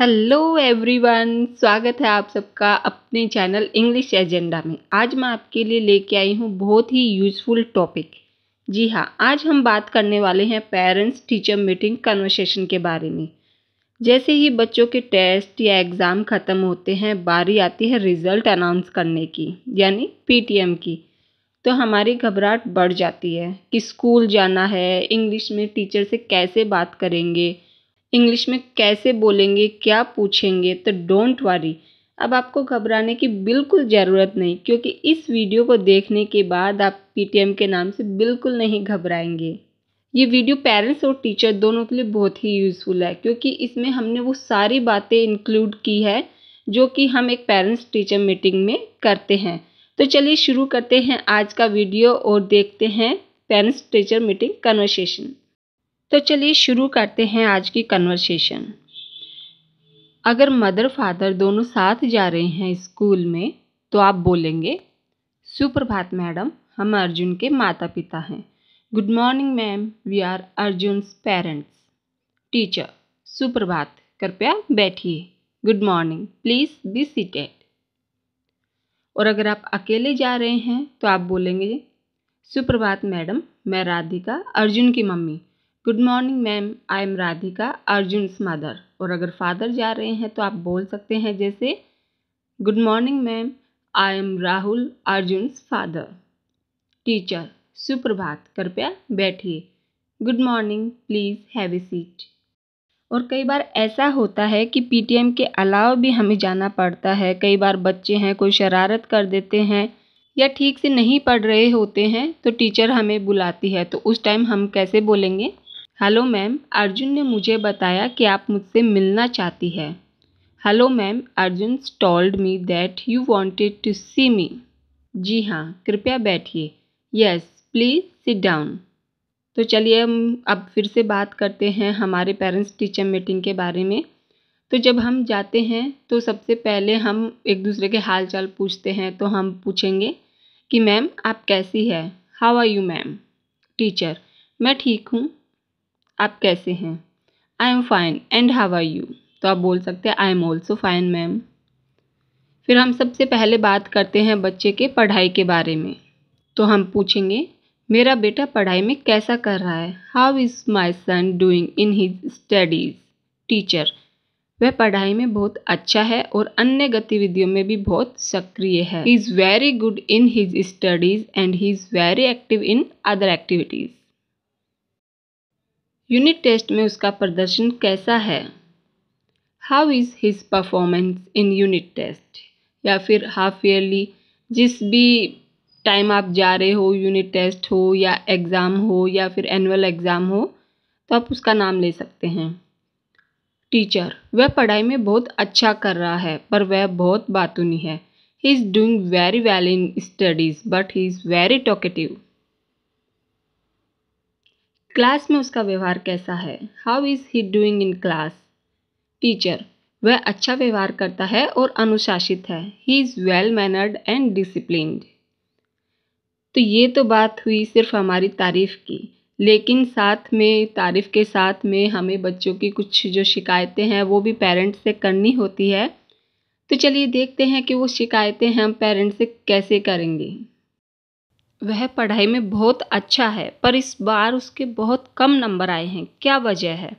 Hello everyone स्वागत है आप सबका अपने चैनल इंग्लिश एजेंडा में आज मैं आपके लिए लेके आई हूँ बहुत ही यूज़फुल टॉपिक जी हाँ आज हम बात करने वाले हैं पेरेंट्स टीचर मीटिंग कन्वर्सेशन के बारे में जैसे ही बच्चों के टेस्ट या एग्ज़ाम ख़त्म होते हैं बारी आती है रिज़ल्ट अनाउंस करने की यानी पी की तो हमारी घबराहट बढ़ जाती है कि स्कूल जाना है इंग्लिश में टीचर से कैसे बात करेंगे इंग्लिश में कैसे बोलेंगे क्या पूछेंगे तो डोंट वारी अब आपको घबराने की बिल्कुल ज़रूरत नहीं क्योंकि इस वीडियो को देखने के बाद आप पी के नाम से बिल्कुल नहीं घबराएंगे ये वीडियो पेरेंट्स और टीचर दोनों के लिए बहुत ही यूज़फुल है क्योंकि इसमें हमने वो सारी बातें इंक्लूड की है जो कि हम एक पेरेंट्स टीचर मीटिंग में करते हैं तो चलिए शुरू करते हैं आज का वीडियो और देखते हैं पेरेंट्स टीचर मीटिंग कन्वर्सेशन तो चलिए शुरू करते हैं आज की कन्वर्सेशन अगर मदर फादर दोनों साथ जा रहे हैं स्कूल में तो आप बोलेंगे सुप्रभात मैडम हम अर्जुन के माता पिता हैं good morning ma'am we are Arjun parents teacher सुप्रभात कृपया बैठिए good morning please be seated और अगर आप अकेले जा रहे हैं तो आप बोलेंगे सुप्रभात मैडम मैं राधिका अर्जुन की mummy good morning ma'am I am Radhika Arjun mother और अगर फादर जा रहे हैं तो आप बोल सकते हैं जैसे good morning ma'am I am Rahul Arjun father teacher सुप्रभात कृपया बैठिए good morning please have a seat और कई बार ऐसा होता है कि पीटीएम के अलावा भी हमें जाना पड़ता है कई बार बच्चे हैं कोई शरारत कर देते हैं या ठीक से नहीं पढ़ रहे होते हैं तो टीचर हमें बुलाती है तो उस टाइम हम कैसे बोलेंगे हेलो मैम अर्जुन ने मुझे बताया कि आप मुझसे मिलना चाहती है hello ma'am Arjun told me that you wanted to see me जी हाँ कृपया बैठिए यस प्लीज़ सिट डाउन तो चलिए हम अब फिर से बात करते हैं हमारे पेरेंट्स टीचर मीटिंग के बारे में तो जब हम जाते हैं तो सबसे पहले हम एक दूसरे के हाल चाल पूछते हैं तो हम पूछेंगे कि मैम आप कैसी है how are you ma'am teacher मैं ठीक हूँ आप कैसे हैं I am fine and how are you तो आप बोल सकते हैं I am also fine ma'am फिर हम सबसे पहले बात करते हैं बच्चे के पढ़ाई के बारे में तो हम पूछेंगे मेरा बेटा पढ़ाई में कैसा कर रहा है how is my son doing in his studies teacher वह पढ़ाई में बहुत अच्छा है और अन्य गतिविधियों में भी बहुत सक्रिय है he is very good in his studies and he is very active in other activities unit test में उसका प्रदर्शन कैसा है how is his performance in unit test या फिर हाफ ईयरली जिस भी टाइम आप जा रहे हो यूनिट टेस्ट हो या एग्ज़ाम हो या फिर एनुअल एग्ज़ाम हो तो आप उसका नाम ले सकते हैं टीचर वह पढ़ाई में बहुत अच्छा कर रहा है पर वह बहुत बातूनी है he is doing very well in studies but he is very talkative class में उसका व्यवहार कैसा है how is he doing in class teacher वह अच्छा व्यवहार करता है और अनुशासित है he is well mannered and discipline तो ये तो बात हुई सिर्फ हमारी तारीफ़ की लेकिन साथ में तारीफ़ के साथ में हमें बच्चों की कुछ जो शिकायतें हैं वो भी पेरेंट्स से करनी होती है तो चलिए देखते हैं कि वो शिकायतें हम पेरेंट्स से कैसे करेंगे वह पढ़ाई में बहुत अच्छा है पर इस बार उसके बहुत कम नंबर आए हैं क्या वजह है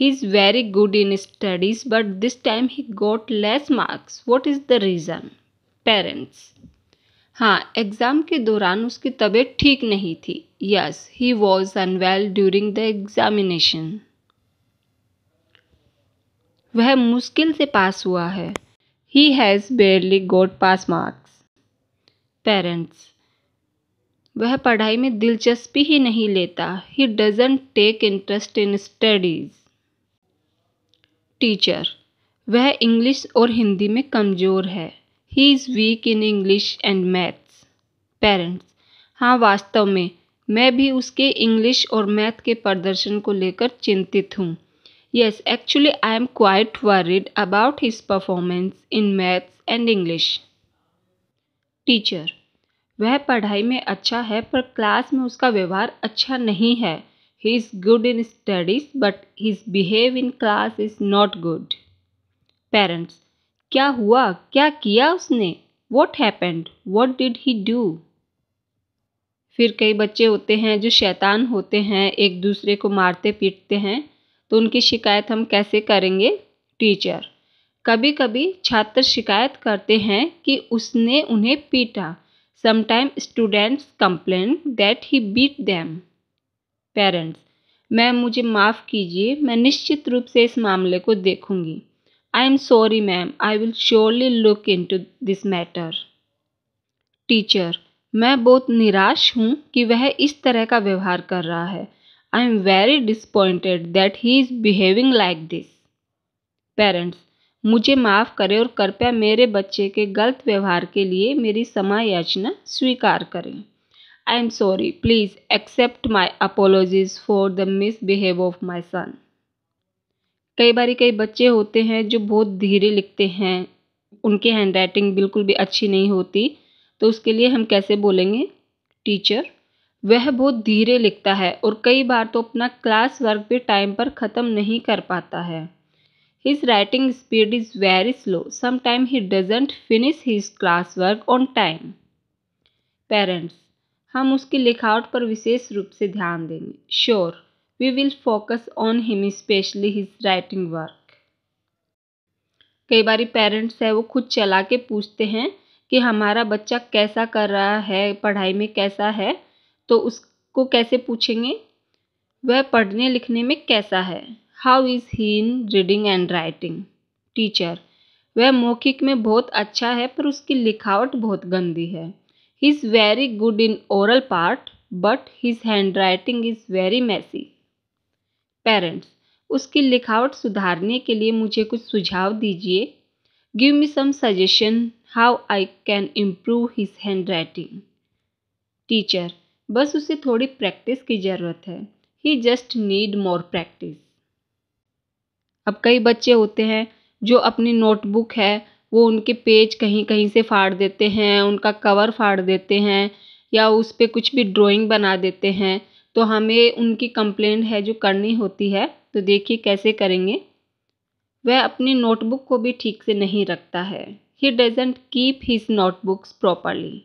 he is very good in studies but this time he got less marks what is the reason parents हाँ एग्ज़ाम के दौरान उसकी तबीयत ठीक नहीं थी yes he was unwell during the examination वह मुश्किल से पास हुआ है he has barely got pass marks parents वह पढ़ाई में दिलचस्पी ही नहीं लेता he doesn't take interest in studies teacher वह इंग्लिश और हिंदी में कमज़ोर है he is weak in English and maths parents हाँ वास्तव में मैं भी उसके इंग्लिश और मैथ के प्रदर्शन को लेकर चिंतित हूँ yes actually I am quite worried about his performance in maths and English teacher वह पढ़ाई में अच्छा है पर क्लास में उसका व्यवहार अच्छा नहीं है he is good in studies but his behave in class is not good parents क्या हुआ क्या किया उसने what happened what did he do फिर कई बच्चे होते हैं जो शैतान होते हैं एक दूसरे को मारते पीटते हैं तो उनकी शिकायत हम कैसे करेंगे टीचर कभी कभी छात्र शिकायत करते हैं कि उसने उन्हें पीटा sometime students complain that he beat them parents ma'am मुझे माफ़ कीजिए मैं निश्चित रूप से इस मामले को देखूंगी I am sorry ma'am I will surely look into this matter teacher मैं बहुत निराश हूँ कि वह इस तरह का व्यवहार कर रहा है I am very disappointed that he is behaving like this parents मुझे माफ़ करें और कृपया मेरे बच्चे के गलत व्यवहार के लिए मेरी क्षमा याचना स्वीकार करें I am sorry please accept my apologies for the misbehave of my son कई बार कई बच्चे होते हैं जो बहुत धीरे लिखते हैं उनकी हैंड राइटिंग बिल्कुल भी अच्छी नहीं होती तो उसके लिए हम कैसे बोलेंगे टीचर वह बहुत धीरे लिखता है और कई बार तो अपना क्लास वर्क भी टाइम पर ख़त्म नहीं कर पाता है His writing speed is very slow. Sometimes he doesn't finish his classwork on time. Parents हम उसकी लिखावट पर विशेष रूप से ध्यान देंगे sure we will focus on him specially his writing work कई बार पेरेंट्स है वो खुद चला के पूछते हैं कि हमारा बच्चा कैसा कर रहा है पढ़ाई में कैसा है तो उसको कैसे पूछेंगे वह पढ़ने लिखने में कैसा है how is he in reading and writing teacher वह मौखिक में बहुत अच्छा है पर उसकी लिखावट बहुत गंदी है he is very good in oral part but his handwriting is very messy parents उसकी लिखावट सुधारने के लिए मुझे कुछ सुझाव दीजिए give me some suggestion how I can improve his handwriting teacher बस उसे थोड़ी प्रैक्टिस की ज़रूरत है he just need more practice अब कई बच्चे होते हैं जो अपनी नोटबुक है वो उनके पेज कहीं कहीं से फाड़ देते हैं उनका कवर फाड़ देते हैं या उस पर कुछ भी ड्राइंग बना देते हैं तो हमें उनकी कंप्लेंट है जो करनी होती है तो देखिए कैसे करेंगे वह अपनी नोटबुक को भी ठीक से नहीं रखता है he doesn't keep his notebooks properly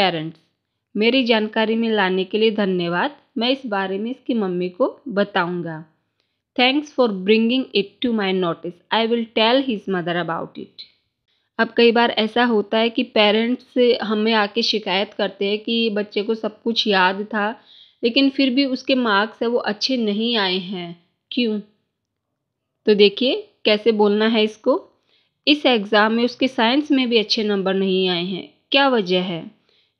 parents मेरी जानकारी में लाने के लिए धन्यवाद मैं इस बारे में इसकी मम्मी को बताऊंगा thanks for bringing it to my notice I will tell his mother about it अब कई बार ऐसा होता है कि पेरेंट्स हमें आके शिकायत करते हैं कि बच्चे को सब कुछ याद था लेकिन फिर भी उसके मार्क्स है वो अच्छे नहीं आए हैं क्यों तो देखिए कैसे बोलना है इसको इस एग्ज़ाम में उसके साइंस में भी अच्छे नंबर नहीं आए हैं क्या वजह है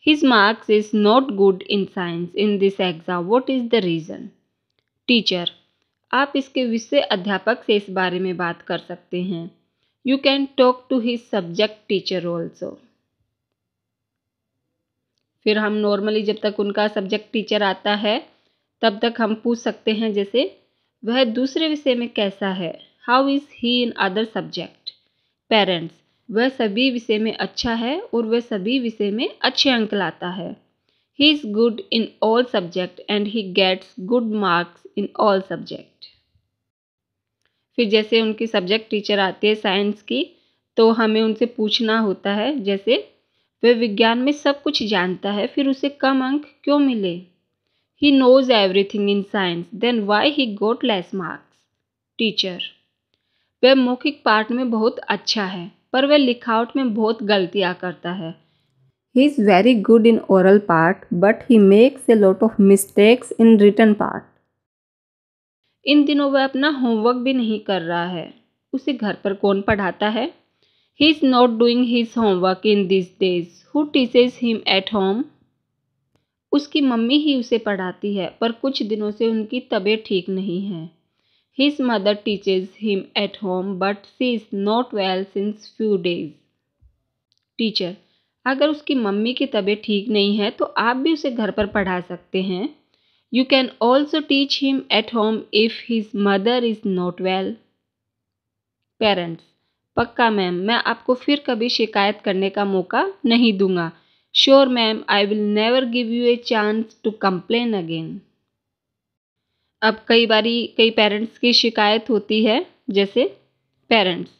his marks is not good in science in this exam what is the reason teacher आप इसके विषय अध्यापक से इस बारे में बात कर सकते हैं you can talk to his subject teacher also फिर हम नॉर्मली जब तक उनका सब्जेक्ट टीचर आता है तब तक हम पूछ सकते हैं जैसे वह दूसरे विषय में कैसा है how is he in other subject parents वह सभी विषय में अच्छा है और वह सभी विषय में अच्छे अंक लाता है he is good in all subject and he gets good marks in all subject फिर जैसे उनकी सब्जेक्ट टीचर आती है साइंस की तो हमें उनसे पूछना होता है जैसे वह विज्ञान में सब कुछ जानता है फिर उसे कम अंक क्यों मिले he knows everything in science then why he got less marks teacher वह मौखिक पार्ट में बहुत अच्छा है पर वह लिखावट में बहुत गलतियाँ करता है He is very good in oral part but he makes a lot of mistakes in written part. इन दिनों वह अपना होमवर्क भी नहीं कर रहा है उसे घर पर कौन पढ़ाता है he is not doing his homework in this days who teaches him at home उसकी मम्मी ही उसे पढ़ाती है पर कुछ दिनों से उनकी तबीयत ठीक नहीं है his mother teaches him at home but she is not well since few days teacher अगर उसकी मम्मी की तबीयत ठीक नहीं है तो आप भी उसे घर पर पढ़ा सकते हैं you can also teach him at home if his mother is not well parents पक्का मैम मैं आपको फिर कभी शिकायत करने का मौका नहीं दूंगा sure ma'am I will never give you a chance to complain again अब कई बारी कई पेरेंट्स की शिकायत होती है जैसे पेरेंट्स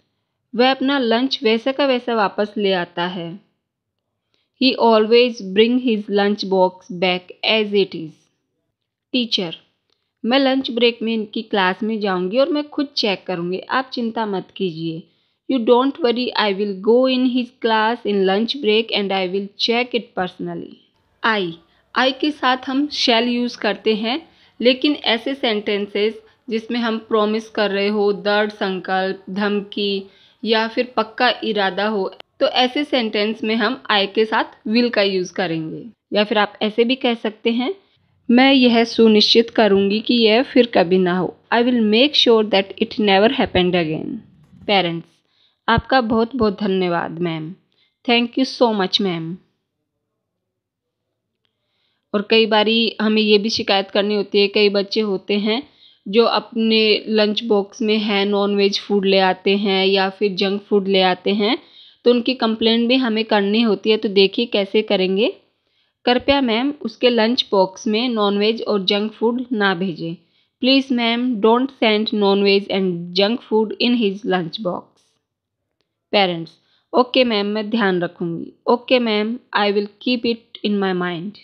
वह अपना लंच वैसा का वैसा वापस ले आता है He always bring his lunch box back as it is. Teacher मैं लंच ब्रेक में इनकी क्लास में जाऊंगी और मैं खुद चेक करूंगी आप चिंता मत कीजिए you don't worry I will go in his class in lunch break and I will check it personally आई आई के साथ हम शेल यूज़ करते हैं लेकिन ऐसे सेंटेंसेस जिसमें हम प्रॉमिस कर रहे हो दर्द संकल्प धमकी या फिर पक्का इरादा हो तो ऐसे सेंटेंस में हम आई के साथ विल का यूज़ करेंगे या फिर आप ऐसे भी कह सकते हैं मैं यह सुनिश्चित करूंगी कि यह फिर कभी ना हो I will make sure that it never happened again parents आपका बहुत बहुत धन्यवाद ma'am thank you so much ma'am और कई बारी हमें ये भी शिकायत करनी होती है कई बच्चे होते हैं जो अपने लंच बॉक्स में है नॉन वेज फूड ले आते हैं या फिर जंक फूड ले आते हैं तो उनकी कंप्लेंट भी हमें करनी होती है तो देखिए कैसे करेंगे कृपया मैम उसके लंच बॉक्स में नॉनवेज और जंक फूड ना भेजें please ma'am don't send non veg and junk food in his lunch box parents okay ma'am मैं ध्यान रखूँगी okay ma'am I will keep it in my mind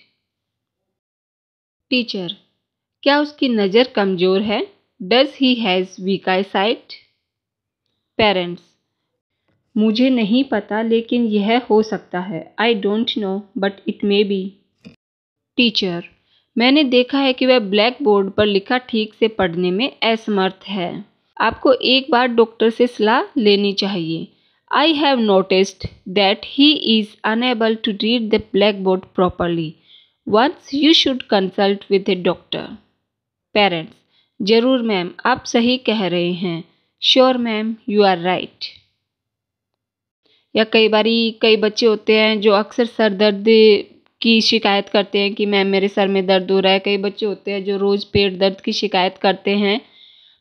teacher क्या उसकी नज़र कमज़ोर है does he has weak eye sight parents मुझे नहीं पता लेकिन यह हो सकता है I don't know but it may be teacher मैंने देखा है कि वह ब्लैक बोर्ड पर लिखा ठीक से पढ़ने में असमर्थ है आपको एक बार डॉक्टर से सलाह लेनी चाहिए I have noticed that he is unable to read the black board properly once you should consult with a doctor parents जरूर मैम आप सही कह रहे हैं sure ma'am you are right या कई बार कई बच्चे होते हैं जो अक्सर सर दर्द की शिकायत करते हैं कि मैम मेरे सर में दर्द हो रहा है कई बच्चे होते हैं जो रोज़ पेट दर्द की शिकायत करते हैं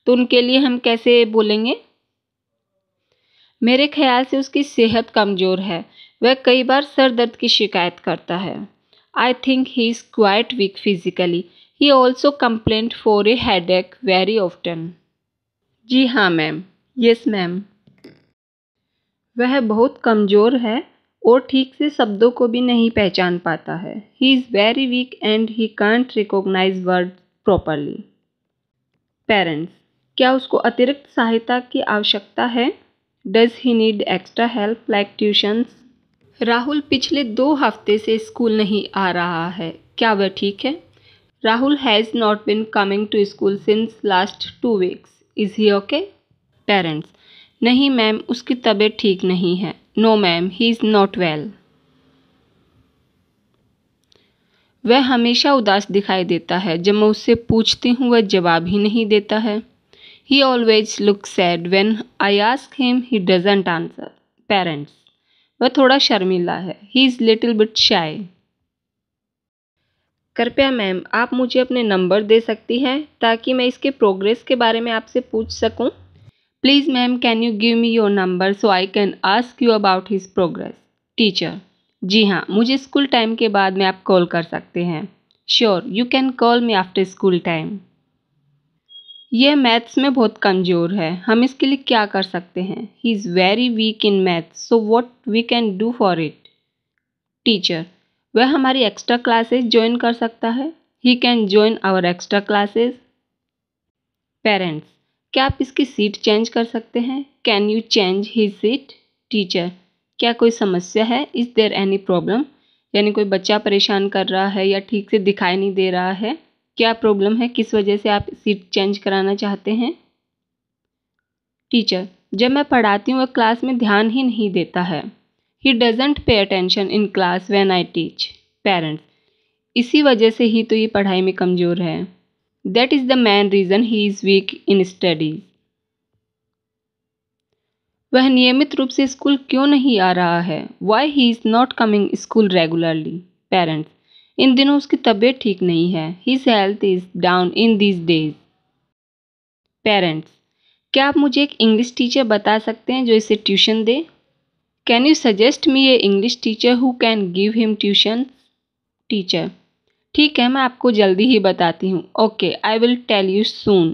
तो उनके लिए हम कैसे बोलेंगे मेरे ख्याल से उसकी सेहत कमज़ोर है वह कई बार सर दर्द की शिकायत करता है I think he is quite weak physically he also complaint for a head very often जी हाँ मैम यस मैम वह बहुत कमज़ोर है और ठीक से शब्दों को भी नहीं पहचान पाता है he is very weak and he can't recognise word properly parents क्या उसको अतिरिक्त सहायता की आवश्यकता है does he need extra help like tuitions Rahul पिछले दो हफ्ते से स्कूल नहीं आ रहा है क्या वह ठीक है Rahul has not been coming to school since last two weeks is he okay parents नहीं मैम उसकी तबीयत ठीक नहीं है no ma'am he is not well वह हमेशा उदास दिखाई देता है जब मैं उससे पूछती हूँ वह जवाब ही नहीं देता है he always look sad when I ask him he doesn't answer parents वह थोड़ा शर्मिला है he is little bit shy कृपया मैम आप मुझे अपने नंबर दे सकती हैं ताकि मैं इसके प्रोग्रेस के बारे में आपसे पूछ सकूं please ma'am can you give me your number so I can ask you about his progress teacher जी हाँ मुझे स्कूल टाइम के बाद में आप कॉल कर सकते हैं sure you can call me after school time यह मैथ्स में बहुत कमज़ोर है हम इसके लिए क्या कर सकते हैं he is very weak in maths so what we can do for it teacher वह हमारी एक्स्ट्रा क्लासेस ज्वाइन कर सकता है he can join our extra classes parents क्या आप इसकी सीट चेंज कर सकते हैं can you change he seat teacher क्या कोई समस्या है इज़ देयर एनी प्रॉब्लम यानी कोई बच्चा परेशान कर रहा है या ठीक से दिखाई नहीं दे रहा है क्या प्रॉब्लम है किस वजह से आप सीट चेंज कराना चाहते हैं टीचर जब मैं पढ़ाती हूँ वह क्लास में ध्यान ही नहीं देता है he doesn't pay attention in class when I teach parents इसी वजह से ही तो ये पढ़ाई में कमज़ोर है That is the main reason he is weak in studies. वह नियमित रूप से स्कूल क्यों नहीं आ रहा है why he is not coming school regularly parents इन दिनों उसकी तबीयत ठीक नहीं है his health is down in these days parents क्या आप मुझे एक इंग्लिश टीचर बता सकते हैं जो इसे ट्यूशन दे can you suggest me a English teacher who can give him tuition teacher ठीक है मैं आपको जल्दी ही बताती हूँ okay I will tell you soon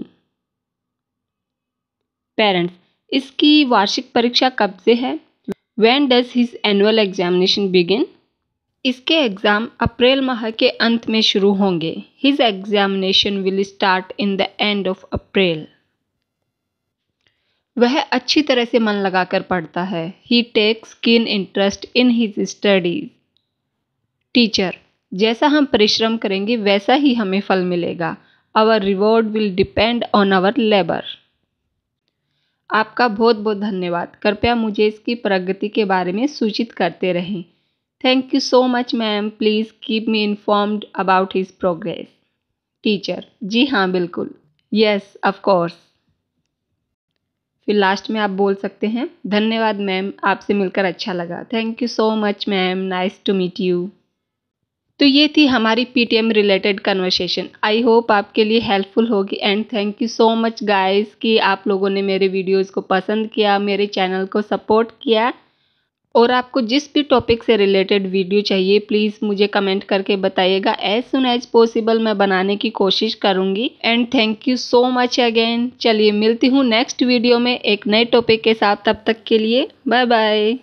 parents इसकी वार्षिक परीक्षा कब से है when does his annual examination begin इसके एग्ज़ाम अप्रैल माह के अंत में शुरू होंगे his examination will start in the end of April वह अच्छी तरह से मन लगाकर पढ़ता है he takes keen interest in his studies teacher जैसा हम परिश्रम करेंगे वैसा ही हमें फल मिलेगा our reward will depend on our labour आपका बहुत बहुत धन्यवाद कृपया मुझे इसकी प्रगति के बारे में सूचित करते रहें thank you so much ma'am please keep me informed about his progress teacher जी हाँ बिल्कुल यस ऑफ कोर्स फिर लास्ट में आप बोल सकते हैं धन्यवाद मैम आपसे मिलकर अच्छा लगा thank you so much ma'am nice to meet you तो ये थी हमारी एम रिलेटेड कन्वर्सेशन आई होप आपके लिए हेल्पफुल होगी and thank you so much guys कि आप लोगों ने मेरे वीडियोस को पसंद किया मेरे चैनल को सपोर्ट किया और आपको जिस भी टॉपिक से रिलेटेड वीडियो चाहिए प्लीज़ मुझे कमेंट करके बताइएगा एज सुन एज पॉसिबल मैं बनाने की कोशिश करूँगी and thank you so much again चलिए मिलती हूँ नेक्स्ट वीडियो में एक नए टॉपिक के साथ तब तक के लिए बाय बाय